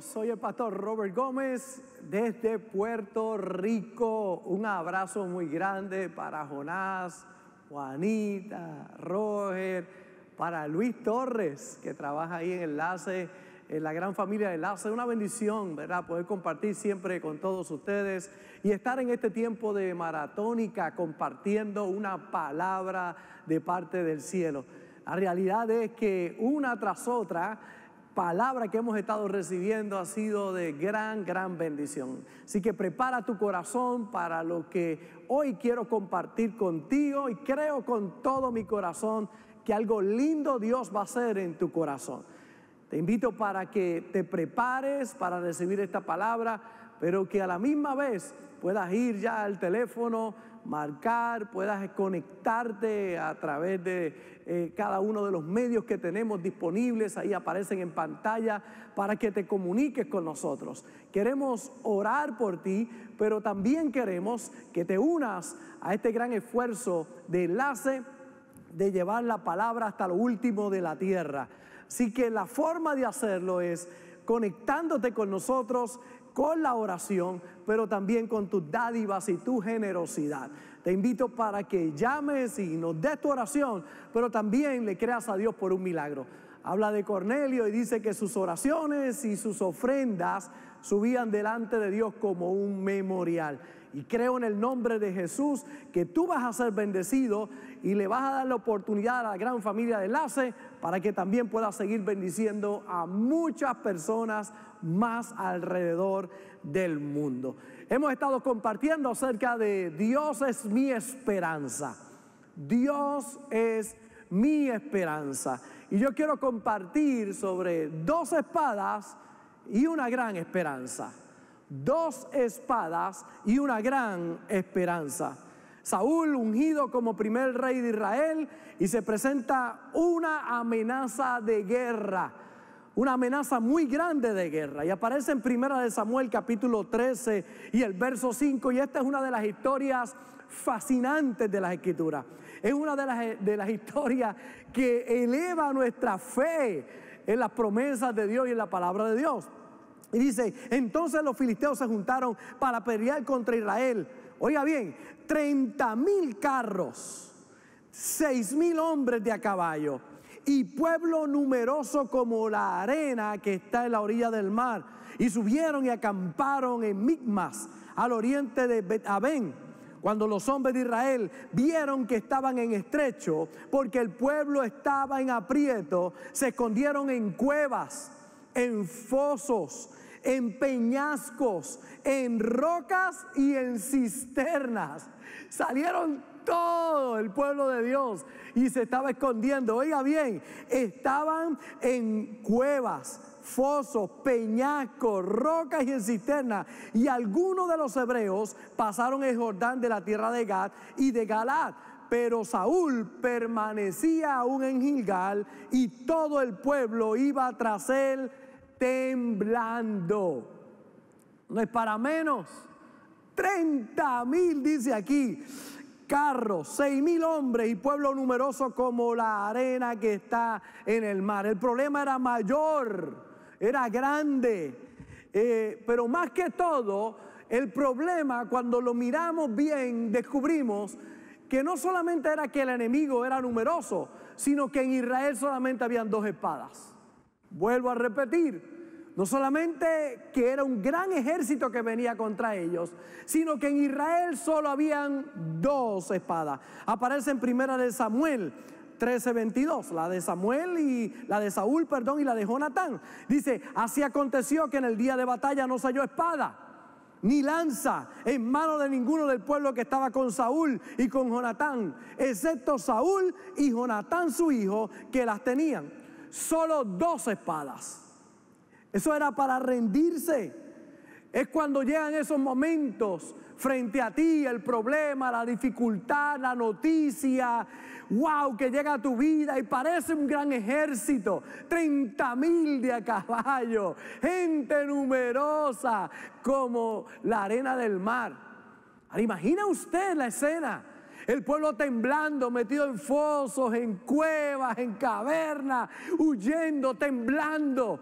soy el pastor Robert Gómez desde Puerto Rico. Un abrazo muy grande para Jonás, Juanita, Roger, para Luis Torres, que trabaja ahí en Enlace, en la gran familia de Enlace. Una bendición, ¿verdad? Poder compartir siempre con todos ustedes y estar en este tiempo de maratónica compartiendo una palabra de parte del cielo. La realidad es que una tras otra palabra que hemos estado recibiendo ha sido de gran, gran bendición. Así que prepara tu corazón para lo que hoy quiero compartir contigo y creo con todo mi corazón que algo lindo Dios va a hacer en tu corazón. Te invito para que te prepares para recibir esta palabra, pero que a la misma vez puedas ir ya al teléfono, marcar, puedas conectarte a través de eh, cada uno de los medios que tenemos disponibles, ahí aparecen en pantalla, para que te comuniques con nosotros. Queremos orar por ti, pero también queremos que te unas a este gran esfuerzo de enlace, de llevar la palabra hasta lo último de la tierra. Así que la forma de hacerlo es conectándote con nosotros con la oración, pero también con tus dádivas y tu generosidad. Te invito para que llames y nos des tu oración, pero también le creas a Dios por un milagro. Habla de Cornelio y dice que sus oraciones y sus ofrendas subían delante de Dios como un memorial. Y creo en el nombre de Jesús que tú vas a ser bendecido y le vas a dar la oportunidad a la gran familia de Enlace para que también pueda seguir bendiciendo a muchas personas más alrededor del mundo. Hemos estado compartiendo acerca de Dios es mi esperanza. Dios es mi esperanza. Y yo quiero compartir sobre dos espadas y una gran esperanza. Dos espadas y una gran esperanza. Saúl ungido como primer rey de Israel y se presenta una amenaza de guerra una amenaza muy grande de guerra. Y aparece en Primera de Samuel capítulo 13 y el verso 5. Y esta es una de las historias fascinantes de las escrituras. Es una de las, de las historias que eleva nuestra fe en las promesas de Dios y en la palabra de Dios. Y dice, entonces los filisteos se juntaron para pelear contra Israel. Oiga bien, 30 mil carros, 6 mil hombres de a caballo y pueblo numeroso como la arena que está en la orilla del mar. Y subieron y acamparon en Migmas, al oriente de Abén. Cuando los hombres de Israel vieron que estaban en estrecho, porque el pueblo estaba en aprieto, se escondieron en cuevas, en fosos, en peñascos, en rocas y en cisternas. Salieron todo el pueblo de Dios y se estaba escondiendo. Oiga bien, estaban en cuevas, fosos, peñascos, rocas y en cisternas. Y algunos de los hebreos pasaron el Jordán de la tierra de Gad y de Galad. Pero Saúl permanecía aún en Gilgal y todo el pueblo iba tras él temblando. No es para menos. 30 mil, dice aquí carros, seis mil hombres y pueblo numeroso como la arena que está en el mar. El problema era mayor, era grande, eh, pero más que todo, el problema cuando lo miramos bien, descubrimos que no solamente era que el enemigo era numeroso, sino que en Israel solamente habían dos espadas. Vuelvo a repetir, no solamente que era un gran ejército que venía contra ellos, sino que en Israel solo habían dos espadas. Aparece en primera de Samuel 13:22, la de Samuel y la de Saúl, perdón, y la de Jonatán. Dice, así aconteció que en el día de batalla no salió espada ni lanza en mano de ninguno del pueblo que estaba con Saúl y con Jonatán, excepto Saúl y Jonatán su hijo que las tenían. Solo dos espadas. Eso era para rendirse. Es cuando llegan esos momentos frente a ti, el problema, la dificultad, la noticia, wow, que llega a tu vida y parece un gran ejército, 30 mil de a caballo, gente numerosa como la arena del mar. imagina usted la escena. El pueblo temblando, metido en fosos, en cuevas, en cavernas, huyendo, temblando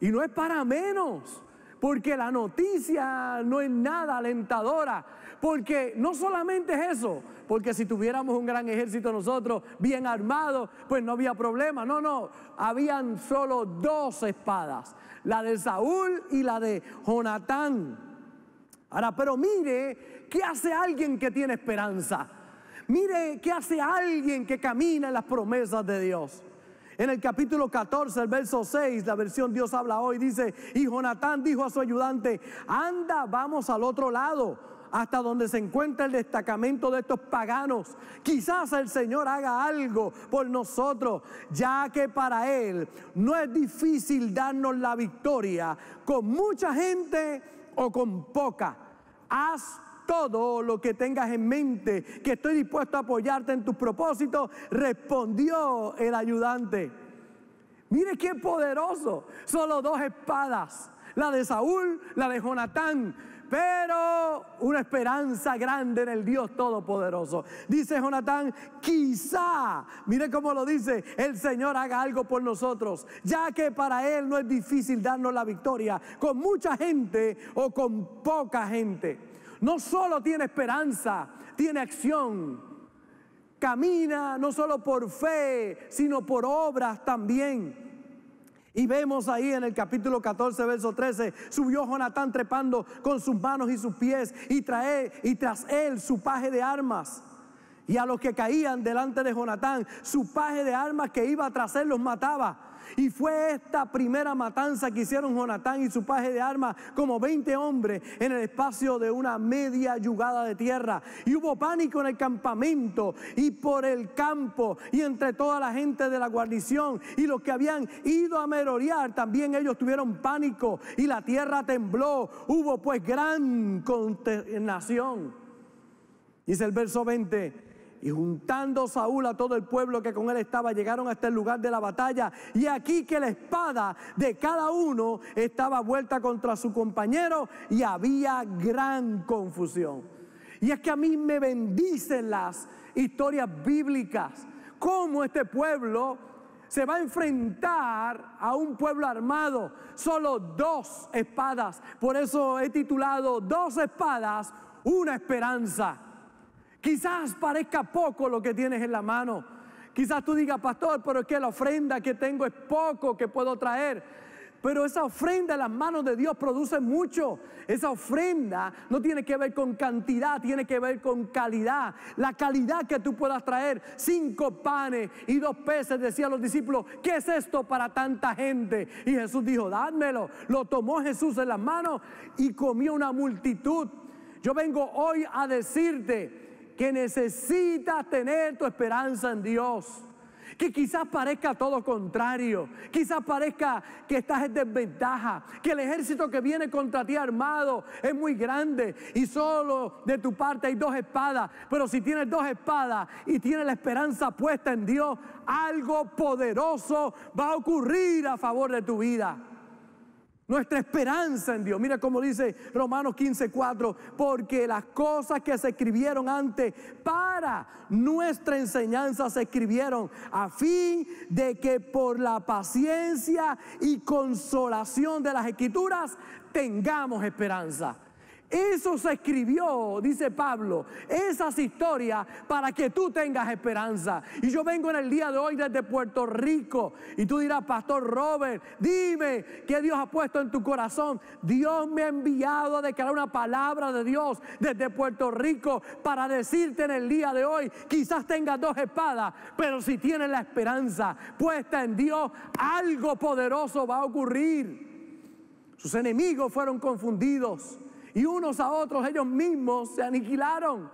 y no es para menos, porque la noticia no es nada alentadora, porque no solamente es eso, porque si tuviéramos un gran ejército nosotros, bien armado, pues no había problema, no, no, habían solo dos espadas, la de Saúl y la de Jonatán. Ahora, pero mire, ¿qué hace alguien que tiene esperanza? Mire, ¿qué hace alguien que camina en las promesas de Dios? En el capítulo 14, el verso 6, la versión Dios habla hoy, dice, y Jonatán dijo a su ayudante, anda, vamos al otro lado, hasta donde se encuentra el destacamento de estos paganos. Quizás el Señor haga algo por nosotros, ya que para Él no es difícil darnos la victoria con mucha gente o con poca. Haz todo lo que tengas en mente, que estoy dispuesto a apoyarte en tus propósitos, respondió el ayudante. Mire qué poderoso, solo dos espadas, la de Saúl, la de Jonatán, pero una esperanza grande en el Dios Todopoderoso. Dice Jonatán, quizá, mire cómo lo dice, el Señor haga algo por nosotros, ya que para Él no es difícil darnos la victoria con mucha gente o con poca gente no solo tiene esperanza, tiene acción. Camina no solo por fe, sino por obras también. Y vemos ahí en el capítulo 14, verso 13, subió Jonatán trepando con sus manos y sus pies y, trae, y tras él su paje de armas y a los que caían delante de Jonatán. Su paje de armas que iba tras él los mataba. Y fue esta primera matanza que hicieron Jonatán y su paje de armas, como 20 hombres, en el espacio de una media yugada de tierra. Y hubo pánico en el campamento y por el campo y entre toda la gente de la guarnición. Y los que habían ido a merorear, también ellos tuvieron pánico y la tierra tembló. Hubo pues gran consternación. Dice el verso 20, y juntando Saúl a todo el pueblo que con él estaba, llegaron hasta el lugar de la batalla. Y aquí que la espada de cada uno estaba vuelta contra su compañero y había gran confusión. Y es que a mí me bendicen las historias bíblicas. Cómo este pueblo se va a enfrentar a un pueblo armado. Solo dos espadas. Por eso he titulado Dos espadas, una esperanza. Quizás parezca poco lo que tienes en la mano. Quizás tú digas, pastor, pero es que la ofrenda que tengo es poco que puedo traer. Pero esa ofrenda en las manos de Dios produce mucho. Esa ofrenda no tiene que ver con cantidad, tiene que ver con calidad. La calidad que tú puedas traer, cinco panes y dos peces, decían los discípulos, ¿qué es esto para tanta gente? Y Jesús dijo, dádmelo. Lo tomó Jesús en las manos y comió una multitud. Yo vengo hoy a decirte, que necesitas tener tu esperanza en Dios. Que quizás parezca todo contrario, quizás parezca que estás en desventaja, que el ejército que viene contra ti armado es muy grande y solo de tu parte hay dos espadas. Pero si tienes dos espadas y tienes la esperanza puesta en Dios, algo poderoso va a ocurrir a favor de tu vida. Nuestra esperanza en Dios. Mira cómo dice Romanos 15:4, porque las cosas que se escribieron antes para nuestra enseñanza se escribieron a fin de que por la paciencia y consolación de las escrituras tengamos esperanza. Eso se escribió, dice Pablo, esas historias para que tú tengas esperanza. Y yo vengo en el día de hoy desde Puerto Rico y tú dirás, Pastor Robert, dime qué Dios ha puesto en tu corazón. Dios me ha enviado a declarar una palabra de Dios desde Puerto Rico para decirte en el día de hoy, quizás tengas dos espadas, pero si tienes la esperanza puesta en Dios, algo poderoso va a ocurrir. Sus enemigos fueron confundidos y unos a otros ellos mismos se aniquilaron.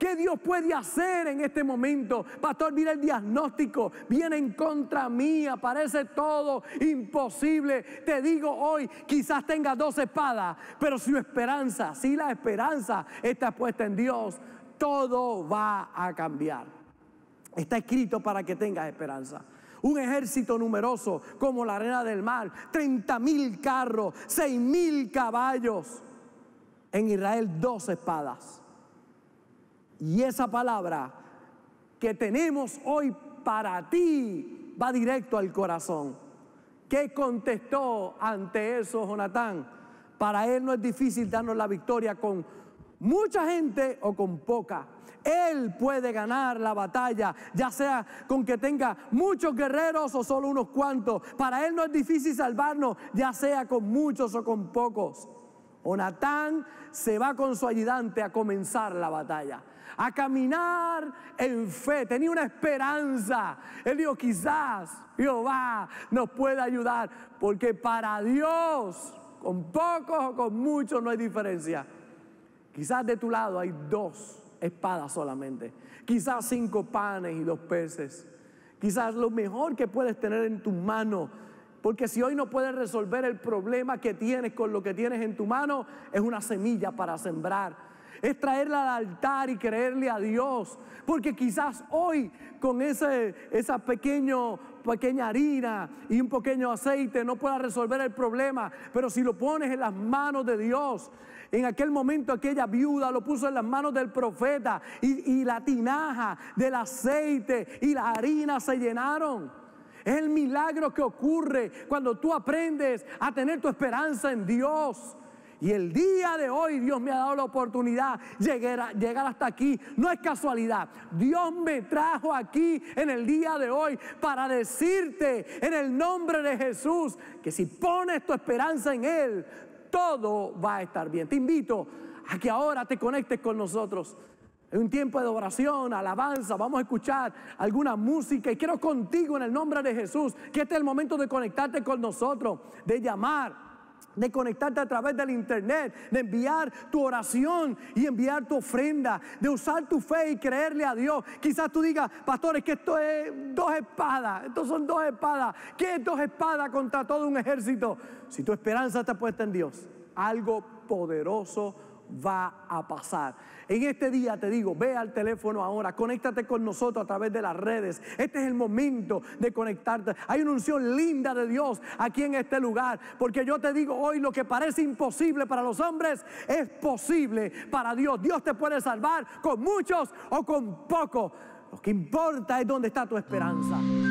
¿Qué Dios puede hacer en este momento? Pastor, mira el diagnóstico. Viene en contra mí, Parece todo imposible. Te digo hoy, quizás tenga dos espadas, pero su esperanza, si la esperanza está puesta en Dios, todo va a cambiar. Está escrito para que tengas esperanza un ejército numeroso como la arena del mar, 30 mil carros, 6 mil caballos en Israel dos espadas. Y esa palabra que tenemos hoy para ti va directo al corazón. ¿Qué contestó ante eso Jonatán? Para él no es difícil darnos la victoria con mucha gente o con poca. Él puede ganar la batalla, ya sea con que tenga muchos guerreros o solo unos cuantos. Para Él no es difícil salvarnos, ya sea con muchos o con pocos. Jonatán se va con su ayudante a comenzar la batalla, a caminar en fe. Tenía una esperanza. Él dijo, quizás Jehová nos pueda ayudar, porque para Dios, con pocos o con muchos, no hay diferencia. Quizás de tu lado hay dos espadas solamente, quizás cinco panes y dos peces. Quizás lo mejor que puedes tener en tus manos porque si hoy no puedes resolver el problema que tienes con lo que tienes en tu mano, es una semilla para sembrar. Es traerla al altar y creerle a Dios. Porque quizás hoy con ese, esa pequeño, pequeña harina y un pequeño aceite no puedas resolver el problema. Pero si lo pones en las manos de Dios, en aquel momento aquella viuda lo puso en las manos del profeta y, y la tinaja del aceite y la harina se llenaron. Es el milagro que ocurre cuando tú aprendes a tener tu esperanza en Dios. Y el día de hoy Dios me ha dado la oportunidad de llegar, hasta aquí. No es casualidad. Dios me trajo aquí en el día de hoy para decirte en el nombre de Jesús que si pones tu esperanza en Él, todo va a estar bien. Te invito a que ahora te conectes con nosotros un tiempo de oración, alabanza, vamos a escuchar alguna música y quiero contigo en el nombre de Jesús, que este es el momento de conectarte con nosotros, de llamar de conectarte a través del internet, de enviar tu oración y enviar tu ofrenda, de usar tu fe y creerle a Dios. Quizás tú digas, pastores, que esto es dos espadas, estos son dos espadas, ¿qué es dos espadas contra todo un ejército? Si tu esperanza está puesta en Dios, algo poderoso va a pasar. En este día te digo, ve al teléfono ahora, conéctate con nosotros a través de las redes. Este es el momento de conectarte. Hay una unción linda de Dios aquí en este lugar, porque yo te digo hoy lo que parece imposible para los hombres es posible para Dios. Dios te puede salvar con muchos o con pocos. Lo que importa es dónde está tu esperanza.